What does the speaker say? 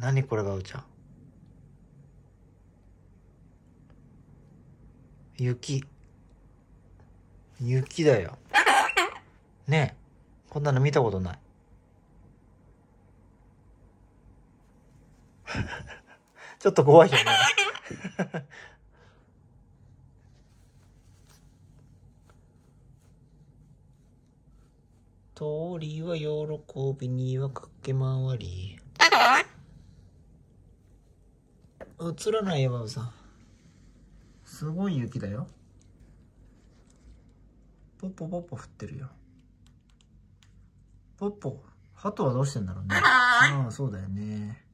何これガオちゃん雪雪だよ ねえこんなの見たことない ちょっと怖いよね 通りは喜びには駆け回り。映らないよ、バブさん。すごい雪だよ。ポッポポッポ降ってるよ。ポッポ。鳩はどうしてんだろうね。ああ、そうだよね。